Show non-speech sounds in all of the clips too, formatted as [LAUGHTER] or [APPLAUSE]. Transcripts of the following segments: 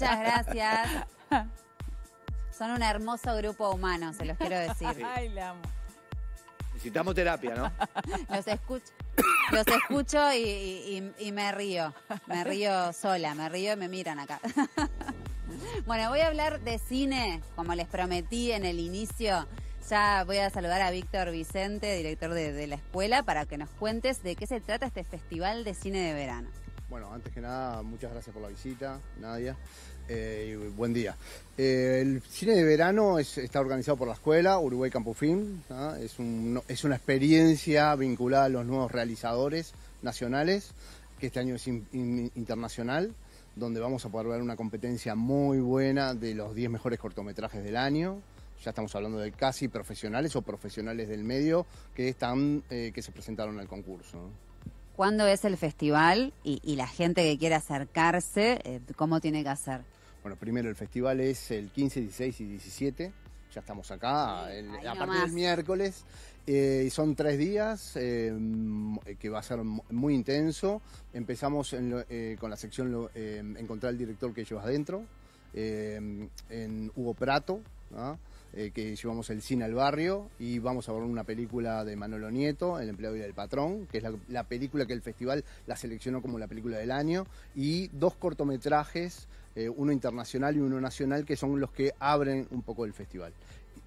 Muchas [LAUGHS] gracias. Son un hermoso grupo humano, se los quiero decir. Ay, la amo. Necesitamos terapia, ¿no? [LAUGHS] Los escucho, los escucho y, me río. Me río sola, me río y me miran acá. [LAUGHS] Bueno, voy a hablar de cine, como les prometí en el inicio. Ya voy a saludar a Víctor Vicente, director de la escuela, para que nos cuentes de qué se trata este Festival de Cine de Verano. Bueno, antes que nada, muchas gracias por la visita, Nadia, eh, buen día. Eh, el cine de verano está organizado por la escuela Uruguay Campo es, una experiencia vinculada a los nuevos realizadores nacionales, que este año es internacional, donde vamos a poder ver una competencia muy buena de los 10 mejores cortometrajes del año. Ya estamos hablando de casi profesionales o profesionales del medio que, están, eh, que se presentaron al concurso cuándo es el festival y, la gente que quiere acercarse, eh, cómo tiene que hacer. Bueno, primero el festival es el 15, 16 y 17. Ya estamos acá, a partir del miércoles. Eh, y son tres días eh, que va a ser muy intenso. Empezamos con la sección Encontrar el director que llevas adentro, en Hugo Prato. Eh, que llevamos el cine al barrio y vamos a ver una película de Manolo Nieto, El empleado y el patrón, que es la, película que el festival la seleccionó como la película del año, y dos cortometrajes, eh, uno internacional y uno nacional, que son los que abren un poco el festival.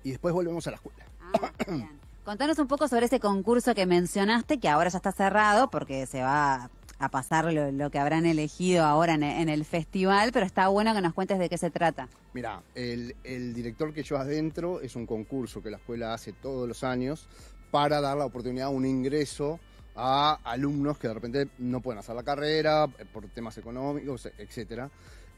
Y después volvemos a la escuela. Ah, [COUGHS] Contanos un poco sobre ese concurso que mencionaste, que ahora ya está cerrado porque se va a pasar lo, que habrán elegido ahora en, el festival, pero está bueno que nos cuentes de qué se trata. Mira, el, director que yo adentro es un concurso que la escuela hace todos los años para dar la oportunidad un ingreso a alumnos que de repente no pueden hacer la carrera eh, por temas económicos, etcétera.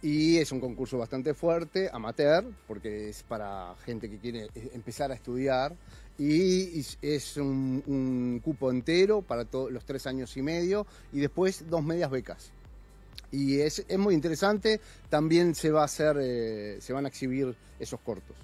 Y es un concurso bastante fuerte, amateur, porque es para gente que quiere eh, empezar a estudiar. Y es un, cupo entero para los tres años y medio y después dos medias becas. Y es, muy interesante, también se va a hacer, eh, se van a exhibir esos cortos.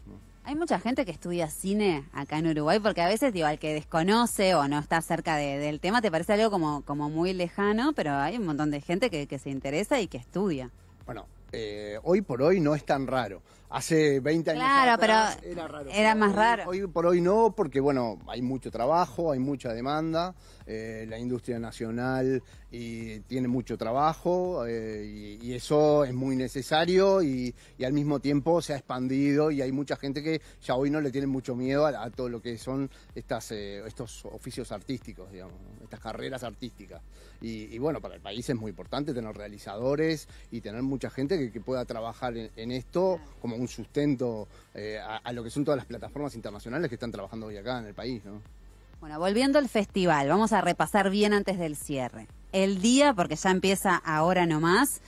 Hay mucha gente que estudia cine acá en Uruguay porque a veces, digo, al que desconoce o no está cerca del tema, te parece algo como, como muy lejano, pero hay un montón de gente que, que se interesa y que estudia. Bueno, eh, hoy por hoy no es tan raro. Hace 20 años era más raro. Hoy, por hoy no, porque bueno, hay mucho trabajo, hay mucha demanda, eh, la industria nacional y tiene mucho trabajo eh, y, eso es muy necesario y, al mismo tiempo se ha expandido y hay mucha gente que ya hoy no le tiene mucho miedo a, todo lo que son estas, eh, estos oficios artísticos, estas carreras artísticas. Y, bueno, para el país es muy importante tener realizadores y tener mucha gente que, pueda trabajar en, en esto como un sustento eh, a, lo que son todas las plataformas internacionales que están trabajando hoy acá en el país. Bueno, volviendo al festival, vamos a repasar bien antes del cierre. El día, porque ya empieza ahora nomás,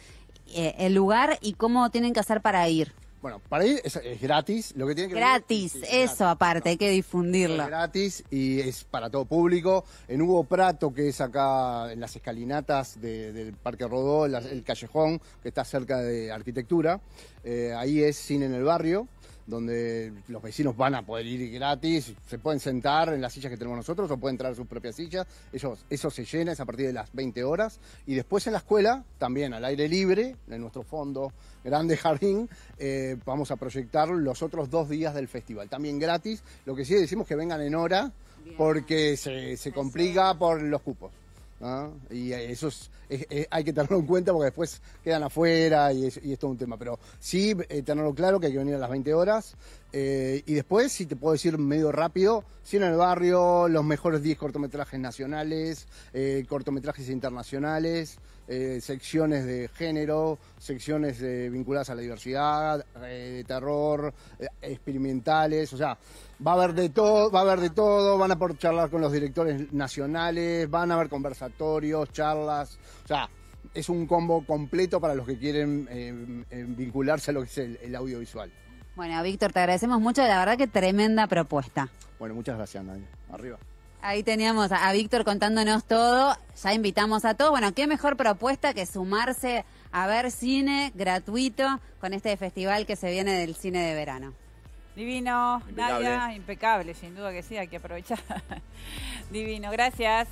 eh, el lugar y cómo tienen que hacer para ir. Bueno, para ir es, gratis, lo que tiene que Gratis, eso aparte, hay que difundirlo. Es gratis y es para todo público. En Hugo Prato, que es acá en las escalinatas del Parque Rodó, el, callejón que está cerca de arquitectura, eh, ahí es Cine en el Barrio donde los vecinos van a poder ir gratis, se pueden sentar en las sillas que tenemos nosotros o pueden traer sus propias sillas. eso se llena, es a partir de las 20 horas. Y después en la escuela, también al aire libre, en nuestro fondo grande jardín, eh, vamos a proyectar los otros dos días del festival. También gratis, lo que sí decimos que vengan en hora, porque se, se complica por los cupos. ¿Ah? Y eso hay que tenerlo en cuenta porque después quedan afuera y es, todo un tema. Pero sí, eh, tenerlo claro que hay que venir a las 20 horas. Eh, y después, si te puedo decir medio rápido, si en el Barrio, los mejores 10 cortometrajes nacionales, eh, cortometrajes internacionales, secciones de género, secciones vinculadas a la diversidad, de terror, experimentales, o sea, va a haber de todo, va a haber de todo, van a poder charlar con los directores nacionales, van a haber conversaciones charlas, o sea, es un combo completo para los que quieren eh, eh, vincularse a lo que es el, audiovisual. Bueno, Víctor, te agradecemos mucho, la verdad que tremenda propuesta. Bueno, muchas gracias, Nadia. Arriba. Ahí teníamos a, Víctor contándonos todo, ya invitamos a todos. Bueno, qué mejor propuesta que sumarse a ver cine gratuito con este festival que se viene del cine de verano. Divino, Nadia, impecable, sin duda que sí, hay que aprovechar. [LAUGHS] Divino, gracias.